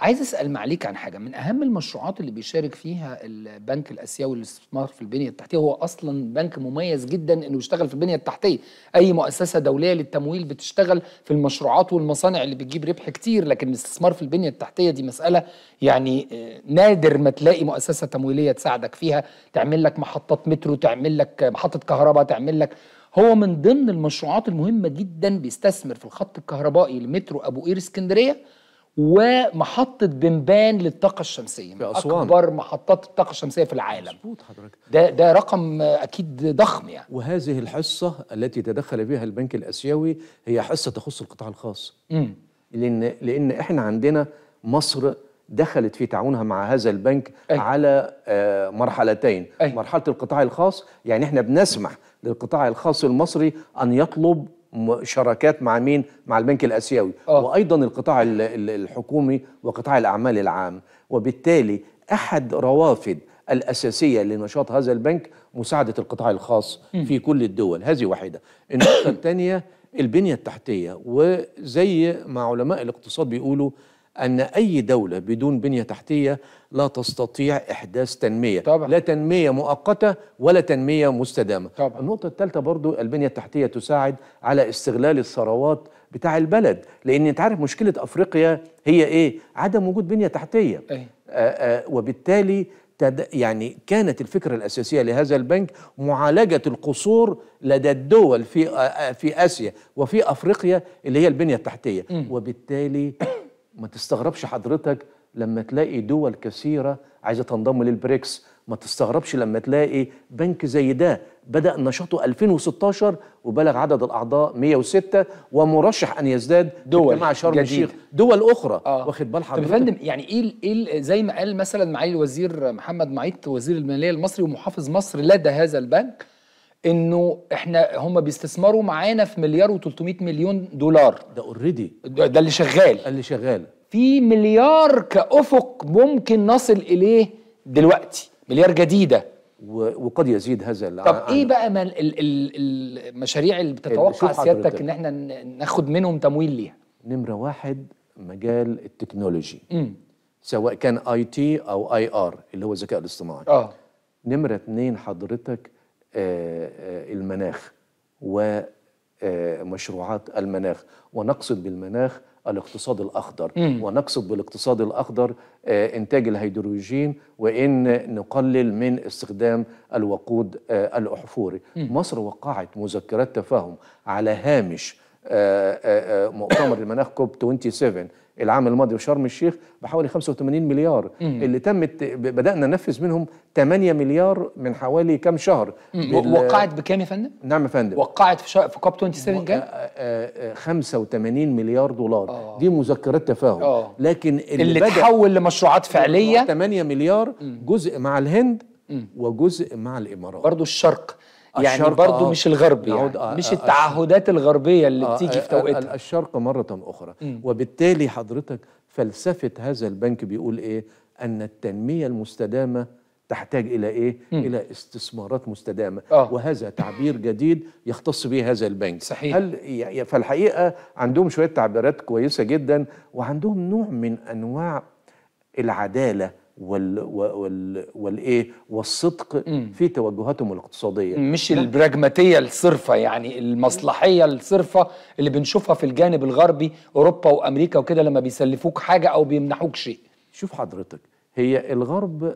عايز اسال معاليك عن حاجه من اهم المشروعات اللي بيشارك فيها البنك الاسيوي للاستثمار في البنيه التحتيه هو اصلا بنك مميز جدا انه يشتغل في البنيه التحتيه اي مؤسسه دوليه للتمويل بتشتغل في المشروعات والمصانع اللي بتجيب ربح كتير لكن الاستثمار في البنيه التحتيه دي مساله يعني آه، نادر ما تلاقي مؤسسه تمويليه تساعدك فيها تعمل لك محطات مترو تعمل لك محطه كهرباء تعمل لك هو من ضمن المشروعات المهمه جدا بيستثمر في الخط الكهربائي لمترو ابو قير اسكندريه ومحطة بمبان للطاقة الشمسية بأسوان. أكبر محطات الطاقة الشمسية في العالم حضرتك. ده, ده رقم أكيد ضخم يعني وهذه الحصة التي تدخل بها البنك الأسيوي هي حصة تخص القطاع الخاص مم. لأن, لأن إحنا عندنا مصر دخلت في تعاونها مع هذا البنك أي. على آه، مرحلتين أي. مرحلة القطاع الخاص يعني إحنا بنسمح للقطاع الخاص المصري أن يطلب شراكات مع مين مع البنك الاسيوي أوه. وايضا القطاع الحكومي وقطاع الاعمال العام وبالتالي احد روافد الاساسيه لنشاط هذا البنك مساعده القطاع الخاص في كل الدول هذه واحده النقطه الثانيه البنيه التحتيه وزي ما علماء الاقتصاد بيقولوا أن أي دولة بدون بنية تحتية لا تستطيع إحداث تنمية طبعا. لا تنمية مؤقتة ولا تنمية مستدامة طبعا. النقطة الثالثة برضو البنية التحتية تساعد على استغلال الثروات بتاع البلد لأن أنت عارف مشكلة أفريقيا هي إيه؟ عدم وجود بنية تحتية آآ آآ آه، آه، وبالتالي تد... يعني كانت الفكرة الأساسية لهذا البنك معالجة القصور لدى الدول في آه، في آسيا وفي أفريقيا اللي هي البنية التحتية م. وبالتالي ما تستغربش حضرتك لما تلاقي دول كثيرة عايزة تنضم للبريكس ما تستغربش لما تلاقي بنك زي ده بدأ نشاطه 2016 وبلغ عدد الأعضاء 106 ومرشح أن يزداد دول مع شرم الشيخ دول أخرى آه. واخد بال حضرتك فندم يعني إيه إيه زي ما قال مثلا معالي الوزير محمد معيط وزير المالية المصري ومحافظ مصر لدى هذا البنك انه احنا هم بيستثمروا معانا في مليار و300 مليون دولار ده اوريدي ده, ده اللي شغال اللي شغال في مليار كافق ممكن نصل اليه دلوقتي مليار جديده وقد يزيد هذا طب إيه عن ايه بقى من المشاريع اللي بتتوقع سيادتك ان احنا ناخد منهم تمويل ليها نمره واحد مجال التكنولوجي مم. سواء كان اي تي او اي ار اللي هو الذكاء الاصطناعي اه نمره اتنين حضرتك آه، آه، المناخ ومشروعات آه، المناخ ونقصد بالمناخ الاقتصاد الاخضر مم. ونقصد بالاقتصاد الاخضر انتاج الهيدروجين وان نقلل من استخدام الوقود الاحفوري مم. مصر وقعت مذكرات تفاهم على هامش مؤتمر المناخ كوب 27 العام الماضي وشرم الشيخ بحوالي 85 مليار مم. اللي تمت بدانا ننفذ منهم 8 مليار من حوالي كام شهر بال... وقعت بكام يا فندم؟ نعم يا فندم وقعت في, شا... في كوب 27 كام؟ 85 آه، آه، آه، مليار دولار أوه. دي مذكرات تفاهم أوه. لكن اللي, اللي تحول لمشروعات فعليه 8 مليار مم. جزء مع الهند مم. وجزء مع الامارات برضه الشرق يعني برضه آه مش الغرب يعني آه مش آه، التعهدات الغربيه اللي آه بتيجي آه، في توقيتها الشرق مره اخرى وبالتالي حضرتك فلسفه هذا البنك بيقول ايه ان التنميه المستدامه تحتاج الى ايه الى استثمارات مستدامه آه. وهذا تعبير جديد يختص به هذا البنك صحيح هل فالحقيقه عندهم شويه تعبيرات كويسه جدا وعندهم نوع من انواع العداله وال وال والايه والصدق في توجهاتهم الاقتصاديه مش لا. البراجماتيه الصرفه يعني المصلحيه الصرفه اللي بنشوفها في الجانب الغربي اوروبا وامريكا وكده لما بيسلفوك حاجه او بيمنحوك شيء شوف حضرتك هي الغرب آآ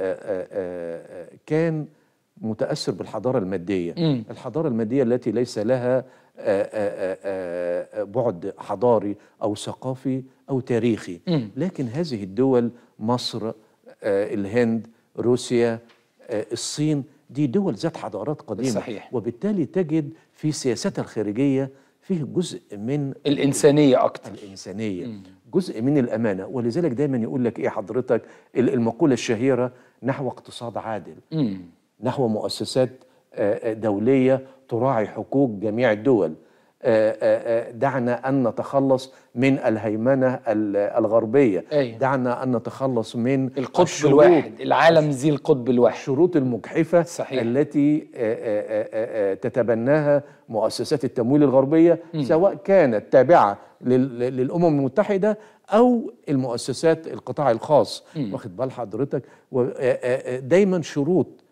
آه، آآ آه، آه، كان متاثر بالحضاره الماديه مم. الحضاره الماديه التي ليس لها آآ آآ بعد حضاري او ثقافي او تاريخي مم. لكن هذه الدول مصر آه، الهند روسيا آه، الصين دي دول ذات حضارات قديمه صحيح. وبالتالي تجد في سياستها الخارجيه فيه جزء من الانسانيه اكتر الانسانيه م. جزء من الامانه ولذلك دايما يقول لك ايه حضرتك المقوله الشهيره نحو اقتصاد عادل م. نحو مؤسسات آه، دوليه تراعي حقوق جميع الدول آه، آه، آه، دعنا أن نتخلص من الهيمنة الغربية أيه. دعنا أن نتخلص من القطب الواحد العالم ذي القطب الواحد الشروط المجحفة صحيح. التي تتبناها مؤسسات التمويل الغربية م. سواء كانت تابعة للأمم المتحدة أو المؤسسات القطاع الخاص م. واخد بال حضرتك دايما شروط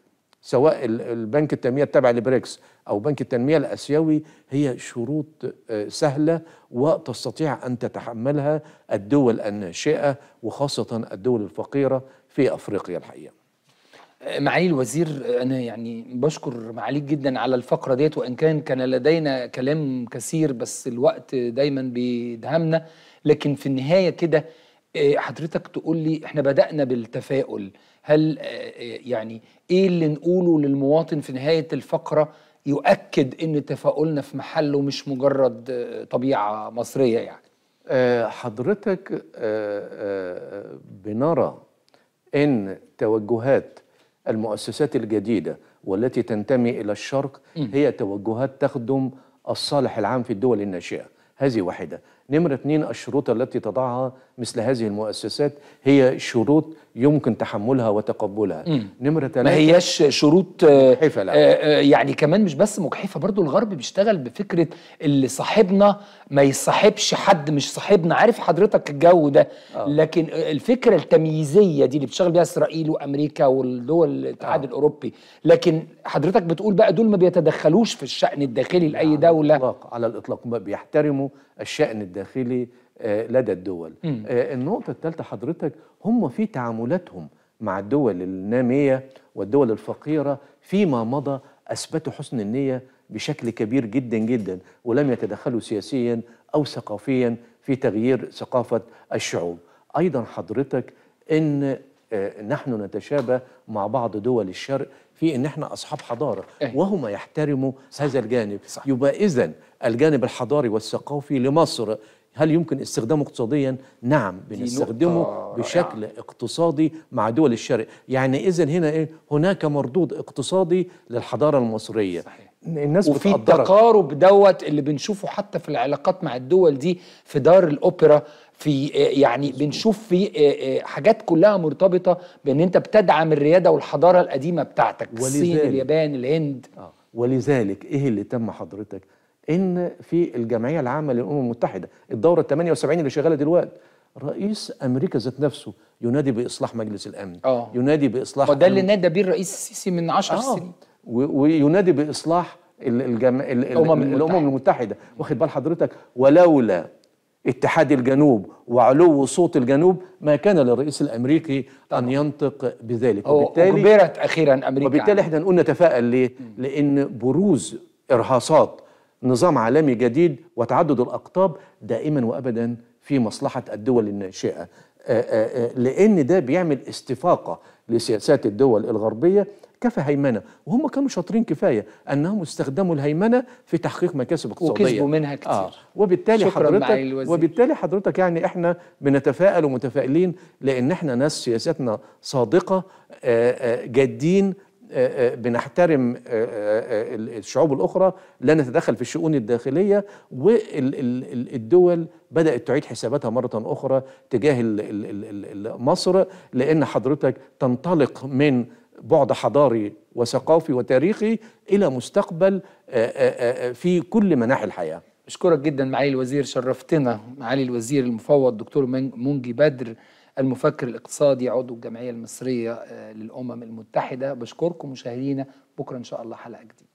سواء البنك التنمية التابع لبريكس أو بنك التنمية الأسيوي هي شروط آه، سهلة وتستطيع أن تتحملها الدول الناشئة وخاصة الدول الفقيرة في أفريقيا الحقيقة آه، معالي الوزير آه، انا يعني بشكر معاليك جدا على الفقره ديت وان كان كان لدينا كلام كثير بس الوقت دايما بيدهمنا لكن في النهايه كده حضرتك تقول لي احنا بدانا بالتفاؤل هل آه، آه، يعني ايه اللي نقوله للمواطن في نهايه الفقره يؤكد ان تفاؤلنا في محله مش مجرد آه، طبيعه مصريه يعني حضرتك بنرى ان توجهات المؤسسات الجديده والتي تنتمي الى الشرق هي توجهات تخدم الصالح العام في الدول الناشئه هذه واحده نمره اثنين الشروط التي تضعها مثل هذه المؤسسات هي شروط يمكن تحملها وتقبلها مم. نمره ثلاثة ما هياش شروط آه، مجحفة لا. آه، آه، يعني كمان مش بس مجحفه برضو الغرب بيشتغل بفكره اللي صاحبنا ما يصاحبش حد مش صاحبنا عارف حضرتك الجو ده آه. لكن الفكره التمييزيه دي اللي بتشتغل بيها اسرائيل وامريكا والدول الاتحاد آه. الاوروبي لكن حضرتك بتقول بقى دول ما بيتدخلوش في الشان الداخلي لاي دوله على الاطلاق على الاطلاق بيحترموا الشان الداخلي آه، لدى الدول آه، النقطة الثالثة حضرتك هم في تعاملاتهم مع الدول النامية والدول الفقيرة فيما مضى أثبتوا حسن النية بشكل كبير جدا جدا ولم يتدخلوا سياسيا أو ثقافيا في تغيير ثقافة الشعوب أيضا حضرتك أن آه، نحن نتشابه مع بعض دول الشرق في ان احنا اصحاب حضاره إيه. وهما يحترموا هذا الجانب يبقى اذا الجانب الحضاري والثقافي لمصر هل يمكن استخدامه اقتصاديا؟ نعم بنستخدمه بشكل اقتصادي مع دول الشرق، يعني اذا هنا ايه؟ هناك مردود اقتصادي للحضاره المصريه. صحيح. الناس وفي التقارب دوت اللي بنشوفه حتى في العلاقات مع الدول دي في دار الاوبرا في يعني بنشوف في آه، آه، حاجات كلها مرتبطه بان انت بتدعم الرياده والحضاره القديمه بتاعتك ولذلك الصين اليابان الهند آه. ولذلك ايه اللي تم حضرتك ان في الجمعيه العامه للامم المتحده الدوره ال 78 اللي شغاله دلوقتي رئيس امريكا ذات نفسه ينادي باصلاح مجلس الامن أوه. ينادي باصلاح وده اللي نادى بيه الرئيس السيسي من 10 آه. سنين وينادي باصلاح الجم... الامم المتحده, المتحدة. واخد بال حضرتك ولولا اتحاد الجنوب وعلو صوت الجنوب ما كان للرئيس الامريكي طبعا. ان ينطق بذلك وبالتالي اخيرا امريكا وبالتالي احنا نقول نتفائل ليه؟ لان بروز ارهاصات نظام عالمي جديد وتعدد الأقطاب دائما وأبدا في مصلحة الدول الناشئة آه، آه، آه، لأن ده بيعمل استفاقة لسياسات الدول الغربية كفى هيمنه وهم كانوا شاطرين كفايه انهم استخدموا الهيمنه في تحقيق مكاسب اقتصاديه وكسبوا منها كتير آه. وبالتالي حضرتك وبالتالي حضرتك يعني احنا بنتفائل ومتفائلين لان احنا ناس سياساتنا صادقه جادين آه، آه، بنحترم آه، الشعوب الأخرى لا نتدخل في الشؤون الداخلية والدول بدأت تعيد حساباتها مرة أخرى تجاه مصر لأن حضرتك تنطلق من بعد حضاري وثقافي وتاريخي إلى مستقبل في كل مناحي الحياة أشكرك جدا معالي الوزير شرفتنا معالي الوزير المفوض دكتور منجي بدر المفكر الاقتصادي عضو الجمعية المصرية آه، للأمم المتحدة بشكركم مشاهدينا بكرة إن شاء الله حلقة جديدة